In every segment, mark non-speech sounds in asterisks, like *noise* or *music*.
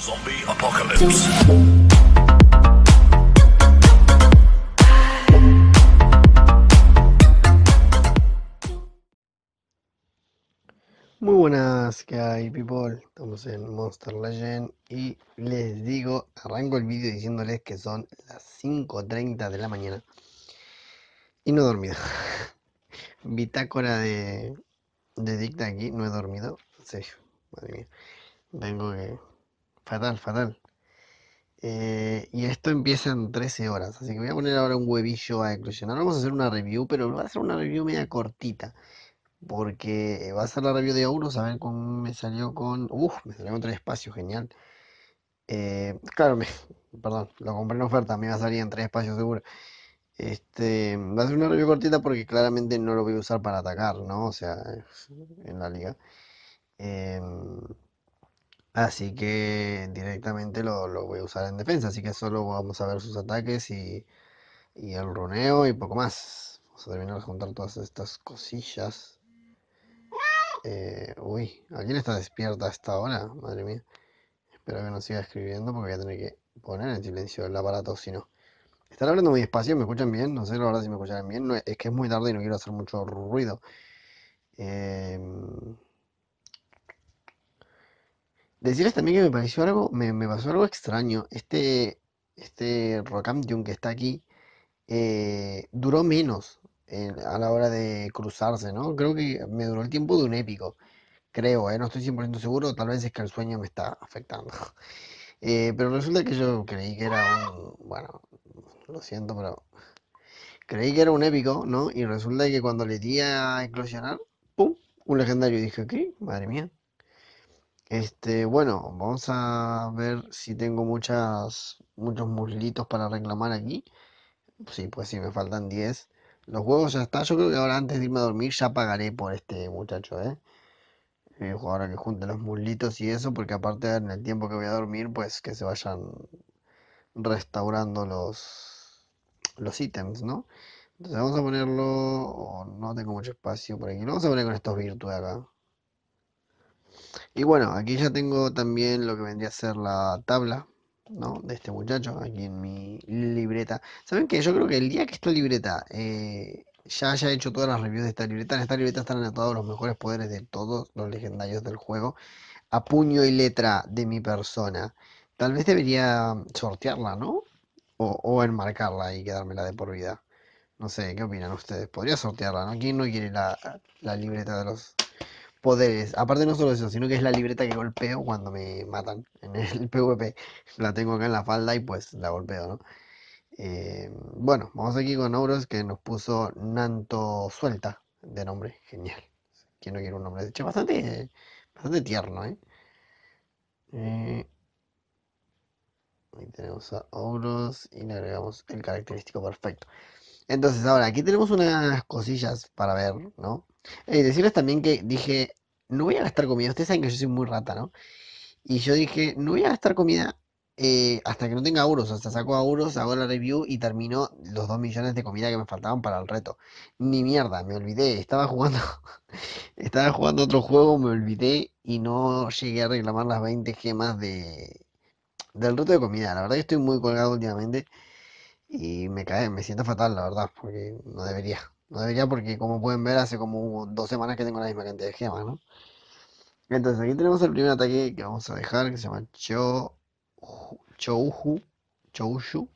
Zombie Apocalypse. Muy buenas, que hay people? Estamos en Monster Legend y les digo, arranco el vídeo diciéndoles que son las 5.30 de la mañana y no he dormido. *laughs* Bitácora de, dicta aquí, no he dormido, en madre mía. Tengo que Fatal, fatal. Eh, y esto empieza en 13 horas, así que voy a poner ahora un huevillo a Ahora Vamos a hacer una review, pero va a ser una review media cortita. Porque va a ser la review de a a ver cómo me salió con. Uf, me salió en tres espacios, genial. Eh, claro, me, *laughs* perdón, lo compré en oferta, me va a salir en tres espacios seguro. Este, va a ser una review cortita porque claramente no lo voy a usar para atacar, ¿no? O sea, *laughs* en la liga. Eh, Así que directamente lo, voy a usar en defensa. Así que solo vamos a ver sus ataques y, y el roneo y poco más. Vamos a terminar de juntar todas estas cosillas. Eh, uy, ¿alguien está despierta esta hora? Madre mía. Espero que no siga escribiendo porque voy a tener que poner en silencio el aparato, si no. Están hablando muy despacio, ¿me escuchan bien? No sé la verdad si me escuchan bien. es que es muy tarde y no quiero hacer mucho ruido. Eh, Decirles también que me pareció algo, me, pasó algo extraño. Este, este que está aquí eh, duró menos eh, a la hora de cruzarse, ¿no? Creo que me duró el tiempo de un épico, creo, ¿eh? No estoy 100% seguro, tal vez es que el sueño me está afectando. *laughs* pero resulta que yo creí que era un, bueno, lo siento, pero creí que era un épico, ¿no? Y resulta que cuando le di a eclosionar, ¡pum! Un legendario. Y dije, ¿qué? Madre mía. Este, bueno, vamos a ver si tengo muchas, muchos muslitos para reclamar aquí. Sí, pues sí, me faltan 10. Los juegos ya están. Yo creo que ahora antes de irme a dormir ya pagaré por este muchacho, ¿eh? ¿eh? ahora que junte los muslitos y eso, porque aparte en el tiempo que voy a dormir, pues que se vayan restaurando los, los ítems, ¿no? Entonces vamos a ponerlo... Oh, no tengo mucho espacio por aquí. Lo vamos a poner con estos virtuales. acá. ¿ah? Y bueno, aquí ya tengo también lo que vendría a ser la tabla, ¿no? De este muchacho, aquí en mi libreta. ¿Saben qué? Yo creo que el día que esta libreta eh, ya haya hecho todas las reviews de esta libreta, en esta libreta están anotados los mejores poderes de todos los legendarios del juego, a puño y letra de mi persona. Tal vez debería sortearla, ¿no? O, enmarcarla y quedármela de por vida. No sé, ¿qué opinan ustedes? Podría sortearla, ¿no? ¿Quién no quiere la libreta de los poderes. Aparte no solo eso, sino que es la libreta que golpeo cuando me matan en el PvP. *laughs* La tengo acá en la falda y pues la golpeo, ¿no? Eh, bueno, vamos aquí con Auros que nos puso Nanto Suelta de nombre. Genial. que no quiere un nombre? Che, bastante, bastante tierno, ¿eh? eh ahí tenemos a Auros y le agregamos el característico perfecto. Entonces, ahora aquí tenemos unas cosillas para ver, ¿no? Eh, decirles también que dije, no voy a gastar comida. Ustedes saben que yo soy muy rata, ¿no? Y yo dije, no voy a gastar comida eh, hasta que no tenga euros. Hasta saco euros, hago la review y termino los 2 millones de comida que me faltaban para el reto. Ni mierda, me olvidé. Estaba jugando, *laughs* estaba jugando otro juego, me olvidé y no llegué a reclamar las 20 gemas de, del reto de comida. La verdad que estoy muy colgado últimamente y me cae, me siento fatal, la verdad, porque no debería. No debería porque como pueden ver hace como dos semanas que tengo la misma cantidad de gemas, ¿no? Entonces aquí tenemos el primer ataque que vamos a dejar que se llama Cho... Chouhu. Choushu.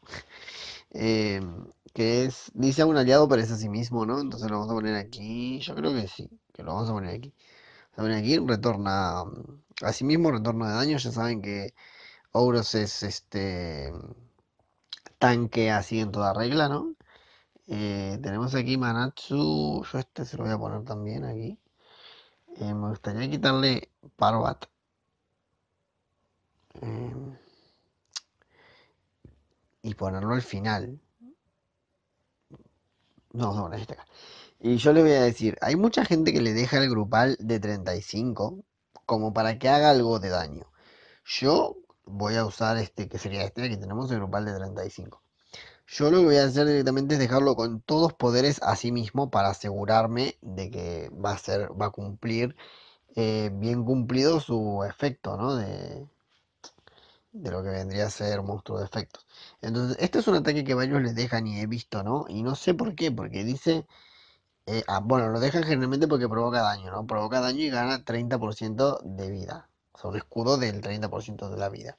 que es, dice a un aliado, pero es a sí mismo, ¿no? Entonces lo vamos a poner aquí, yo creo que sí, que lo vamos a poner aquí. Vamos a poner aquí, retorna, a sí mismo retorno de daño, ya saben que Ouros es este tanque así en toda regla, ¿no? Eh, tenemos aquí Manatsu. Yo este se lo voy a poner también aquí. Eh, me gustaría quitarle Parbat eh, y ponerlo al final. No, no, este acá. Y yo le voy a decir, hay mucha gente que le deja el grupal de 35 como para que haga algo de daño. Yo voy a usar este, que sería este, que tenemos el grupal de 35. Yo lo que voy a hacer directamente es dejarlo con todos poderes a sí mismo para asegurarme de que va a ser, va a cumplir eh, bien cumplido su efecto, ¿no? De, de lo que vendría a ser monstruo de efectos. Entonces, este es un ataque que varios les dejan y he visto, ¿no? Y no sé por qué, porque dice. Eh, ah, bueno, lo dejan generalmente porque provoca daño, ¿no? Provoca daño y gana 30% de vida. O sea, un escudo del 30% de la vida.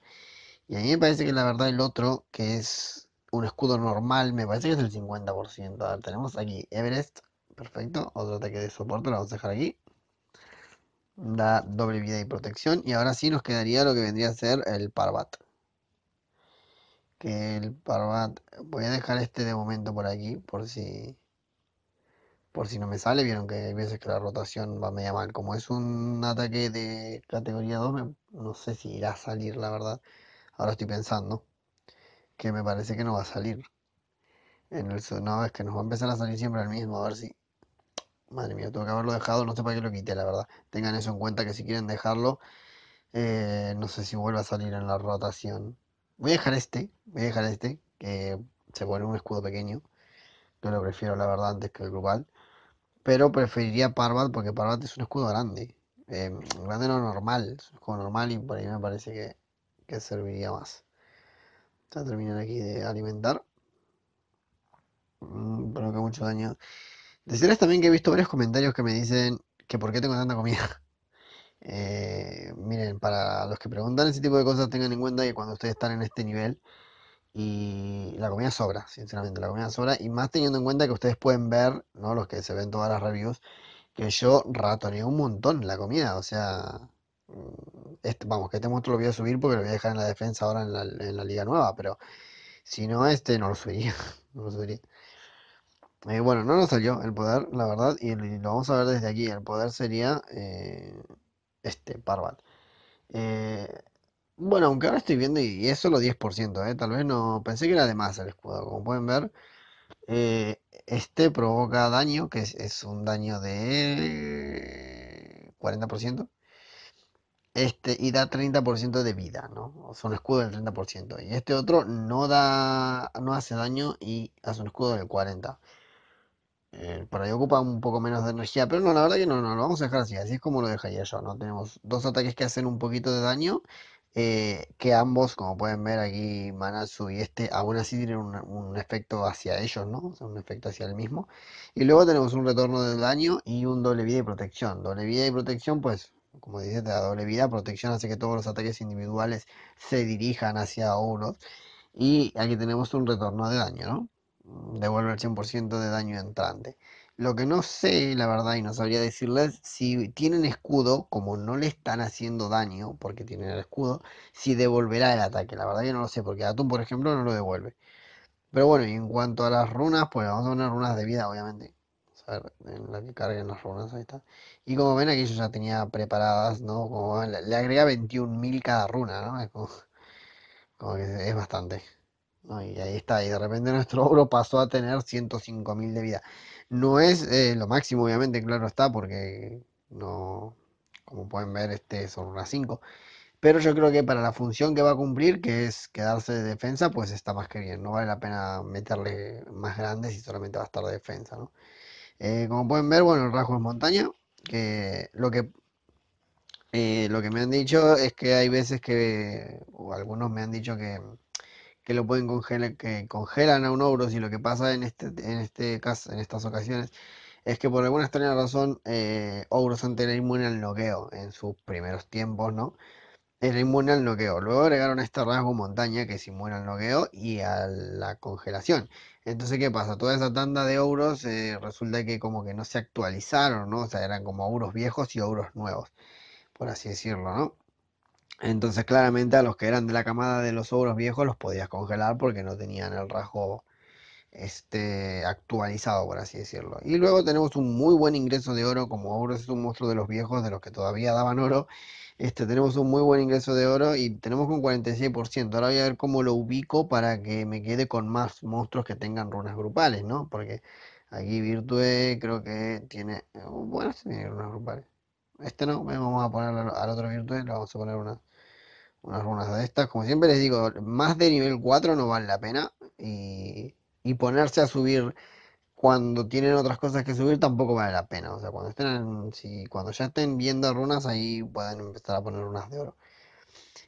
Y a mí me parece que la verdad el otro, que es un escudo normal, me parece que es el 50%. A ver, tenemos aquí Everest, perfecto. Otro ataque de soporte, lo vamos a dejar aquí. Da doble vida y protección. Y ahora sí nos quedaría lo que vendría a ser el Parbat Que el parbat. Voy a dejar este de momento por aquí, por si... Por si no me sale, vieron que hay veces que la rotación va media mal. Como es un ataque de categoría 2, no sé si irá a salir, la verdad. Ahora estoy pensando que me parece que no va a salir. En el no, es que nos va a empezar a salir siempre el mismo, a ver si. Madre mía, tengo que haberlo dejado, no sé para qué lo quité, la verdad. Tengan eso en cuenta que si quieren dejarlo, eh, no sé si vuelva a salir en la rotación. Voy a dejar este, voy a dejar este, que se pone un escudo pequeño. Yo lo prefiero, la verdad, antes que el grupal Pero preferiría Parbat porque Parbat es un escudo grande. Eh, grande no normal, es un escudo normal y por ahí me parece que serviría más terminar terminar aquí de alimentar. Mm, Provoca mucho daño. Decirles también que he visto varios comentarios que me dicen que por qué tengo tanta comida. *laughs* Eh, miren, para los que preguntan ese tipo de cosas, tengan en cuenta que cuando ustedes están en este nivel y la comida sobra, sinceramente, la comida sobra. Y más teniendo en cuenta que ustedes pueden ver, ¿no? Los que se ven todas las reviews, que yo ratoneé un montón la comida, o sea, Mm, este, vamos, que este monstruo lo voy a subir porque lo voy a dejar en la defensa ahora en la, liga nueva, pero si no, este no lo subiría. *laughs* Eh, bueno, no nos salió el poder, la verdad, y lo vamos a ver desde aquí. El poder sería eh, este, Parvat. Eh, bueno, aunque ahora estoy viendo y, es solo 10%, tal vez no pensé que era de más el escudo. Como pueden ver, este provoca daño, que es, es un daño de 40% este, y da 30% de vida, ¿no? O sea, un escudo del 30%. Y este otro no da, no hace daño y hace un escudo del 40%. Eh, por ahí ocupa un poco menos de energía, pero no, la verdad que no, no, lo vamos a dejar así, así es como lo dejaría yo, ¿no? Tenemos dos ataques que hacen un poquito de daño, eh, que ambos, como pueden ver aquí, Manatsu y este, aún así tienen un, un efecto hacia ellos, ¿no? O sea, un efecto hacia el mismo. Y luego tenemos un retorno de daño y un doble vida y protección. Doble vida y protección, pues como dice, de la doble vida, protección hace que todos los ataques individuales se dirijan hacia uno. Y aquí tenemos un retorno de daño, ¿no? Mm, devuelve el 100% de daño entrante. Lo que no sé, la verdad, y no sabría decirles, si tienen escudo, como no le están haciendo daño, porque tienen el escudo, si devolverá el ataque. La verdad yo no lo sé, porque Atum, por ejemplo, no lo devuelve. Pero bueno, y en cuanto a las runas, pues vamos a poner runas de vida, obviamente en la que carguen las runas, ahí está. Y como ven aquí yo ya tenía preparadas, ¿no? Como le agrega 21.000 cada runa, ¿no? Es como, que es bastante. Y ahí está, y de repente nuestro oro pasó a tener 105.000 de vida. No es eh, lo máximo, obviamente, claro está, porque no, como pueden ver, este es una 5. Pero yo creo que para la función que va a cumplir, que es quedarse de defensa, pues está más que bien. No vale la pena meterle más grandes y solamente va a estar de defensa, ¿no? Eh, como pueden ver, bueno, el rasgo es montaña, que lo que eh, lo que me han dicho es que hay veces que, o algunos me han dicho que, lo pueden congelar, que congelan a un ogro, y lo que pasa en este, en este caso, en estas ocasiones, es que por alguna extraña razón, eh, ogros han tenido inmune al noqueo en sus primeros tiempos, ¿no? Era inmune al noqueo. Luego agregaron este rasgo montaña que es inmune al noqueo y a la congelación. Entonces, ¿qué pasa? Toda esa tanda de euros eh, resulta que como que no se actualizaron, ¿no? O sea, eran como euros viejos y euros nuevos, por así decirlo, ¿no? Entonces, claramente a los que eran de la camada de los euros viejos los podías congelar porque no tenían el rasgo este, actualizado, por así decirlo. Y luego tenemos un muy buen ingreso de oro, como oro es un monstruo de los viejos, de los que todavía daban oro. Este, tenemos un muy buen ingreso de oro y tenemos un 46%. Ahora voy a ver cómo lo ubico para que me quede con más monstruos que tengan runas grupales, ¿no? Porque aquí Virtue creo que tiene... Oh, bueno, runas grupales. Este no, vamos a poner al otro Virtue, le vamos a poner unas unas runas de estas. Como siempre les digo, más de nivel 4 no vale la pena. Y y ponerse a subir cuando tienen otras cosas que subir tampoco vale la pena. O sea, cuando estén si, cuando ya estén viendo runas, ahí pueden empezar a poner runas de oro.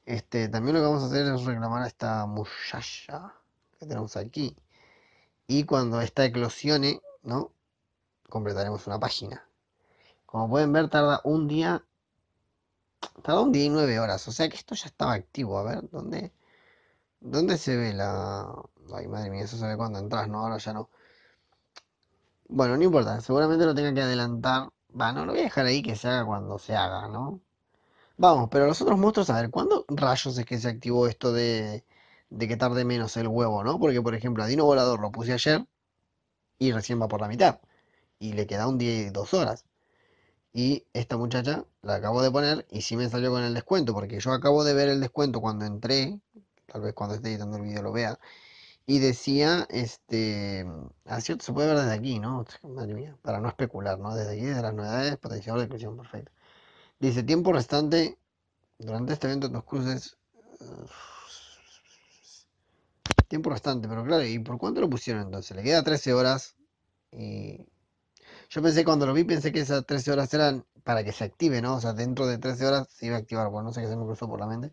Este, también lo que vamos a hacer es reclamar a esta muchacha que tenemos aquí. Y cuando esta eclosione, ¿no? Completaremos una página. Como pueden ver, tarda un día. Tarda un día y nueve horas. O sea que esto ya estaba activo. A ver, ¿dónde? ¿Dónde se ve la, Ay, madre mía, eso se ve cuando entras, ¿no? Ahora ya no. Bueno, no importa, seguramente lo tenga que adelantar. Bueno, lo voy a dejar ahí que se haga cuando se haga, ¿no? Vamos, pero los otros monstruos, a ver, ¿cuándo rayos es que se activó esto de, de que tarde menos el huevo, ¿no? Porque, por ejemplo, a Dino Volador lo puse ayer y recién va por la mitad. Y le queda un día y dos horas. Y esta muchacha la acabo de poner y sí me salió con el descuento, porque yo acabo de ver el descuento cuando entré, tal vez cuando esté editando el video lo vea, y decía, este, así se puede ver desde aquí, ¿no? Madre mía, para no especular, ¿no? Desde aquí, desde las novedades, potencial de inclusión perfecta. Dice, tiempo restante, durante este evento los cruces... *sighs* tiempo restante, pero claro, ¿y por cuánto lo pusieron entonces? Le queda 13 horas y... Yo pensé, cuando lo vi, pensé que esas 13 horas eran para que se active, ¿no? O sea, dentro de 13 horas se iba a activar, bueno, no sé qué se me cruzó por la mente.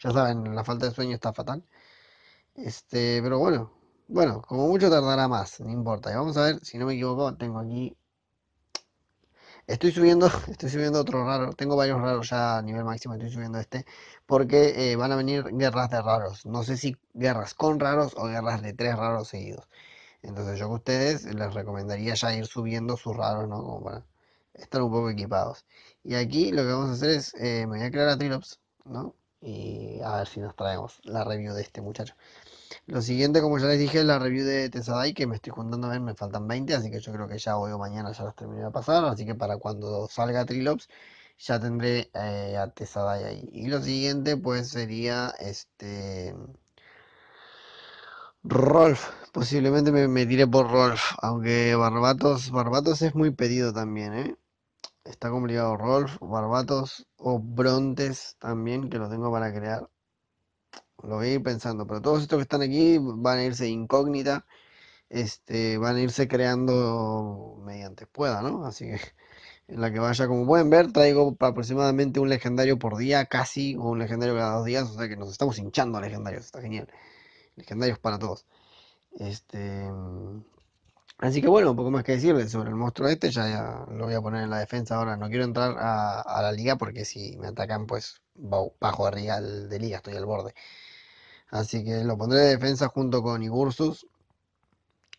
Ya saben, la falta de sueño está fatal. Este, pero bueno, bueno, como mucho tardará más, no importa. Y vamos a ver, si no me equivoco, tengo aquí. Estoy subiendo, *laughs* estoy subiendo otro raro. Tengo varios raros ya a nivel máximo, estoy subiendo este. Porque eh, van a venir guerras de raros. No sé si guerras con raros o guerras de tres raros seguidos. Entonces yo a ustedes les recomendaría ya ir subiendo sus raros, ¿no? Como para estar un poco equipados. Y aquí lo que vamos a hacer es, eh, me voy a crear a Trilops, ¿no? Y a ver si nos traemos la review de este muchacho. Lo siguiente, como ya les dije, es la review de Tesadai, que me estoy juntando a ver, me faltan 20, así que yo creo que ya hoy o mañana ya las terminé de pasar, así que para cuando salga Trilops ya tendré eh, a Tesadai ahí. Y lo siguiente, pues sería este... Rolf, posiblemente me, me tiré por Rolf, aunque Barbatos, Barbatos es muy pedido también, ¿eh? Está complicado Rolf, Barbatos o Brontes también, que lo tengo para crear lo voy a ir pensando, pero todos estos que están aquí van a irse incógnita, este, van a irse creando mediante pueda, ¿no? Así que *laughs* en la que vaya, como pueden ver, traigo aproximadamente un legendario por día, casi, o un legendario cada dos días, o sea que nos estamos hinchando a legendarios, está genial. Legendarios para todos. Este, Así que bueno, poco más que decirles sobre el monstruo este, ya, lo voy a poner en la defensa ahora. No quiero entrar a, a la liga porque si me atacan, pues bajo arriba de liga, estoy al borde. Así que lo pondré de defensa junto con Igursus.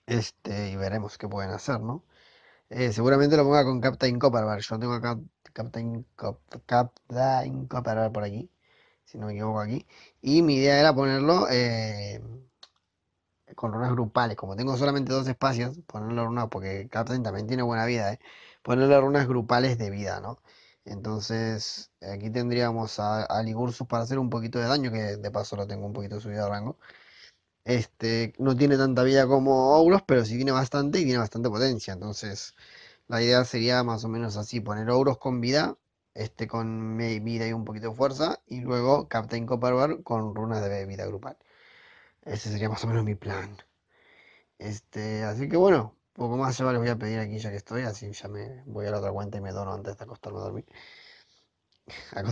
Este, y veremos qué pueden hacer, ¿no? Eh, seguramente lo ponga con Captain Copperbar, Yo tengo acá Captain, Cop Captain por aquí. Si no me equivoco aquí. Y mi idea era ponerlo eh, con runas grupales. Como tengo solamente dos espacios, ponerle runas, porque Captain también tiene buena vida, ¿eh? Ponerle runas grupales de vida, ¿no? Entonces, aquí tendríamos a, Ligursus para hacer un poquito de daño, que de paso lo tengo un poquito subido de rango. Este, no tiene tanta vida como Ouros, pero sí tiene bastante y tiene bastante potencia. Entonces, la idea sería más o menos así, poner Ouros con vida, este con vida y un poquito de fuerza, y luego Captain Copperbar con runas de vida grupal. Ese sería más o menos mi plan. Este, así que bueno, poco más chavales, les voy a pedir aquí ya que estoy, así ya me voy a la otra cuenta y me dono antes de acostarme a dormir.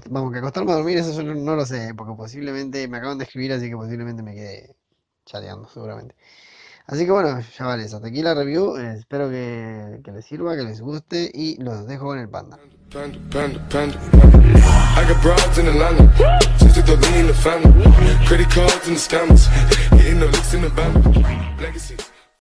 Vamos, que acostarme a dormir, eso yo no, lo sé, porque posiblemente me acaban de escribir, así que posiblemente me quede chateando, seguramente. Así que bueno, chavales, hasta aquí la review. Eh, espero que, les sirva, que les guste y los dejo con el panda